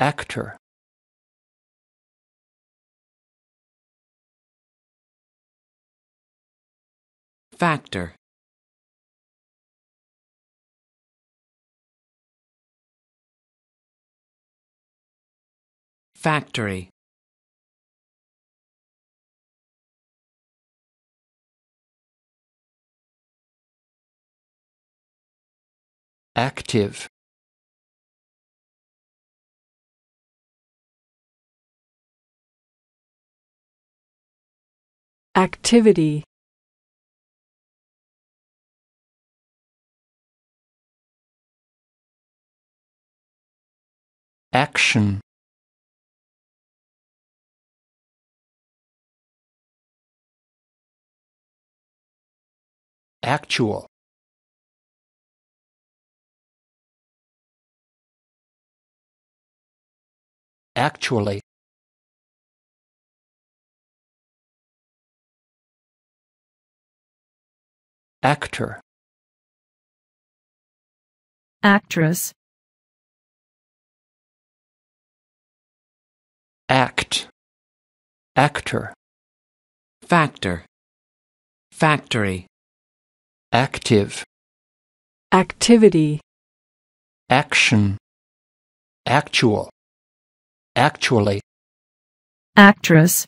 actor Factor Factory Active Activity Action Actual Actually actor actress act actor factor factory active activity action actual actually actress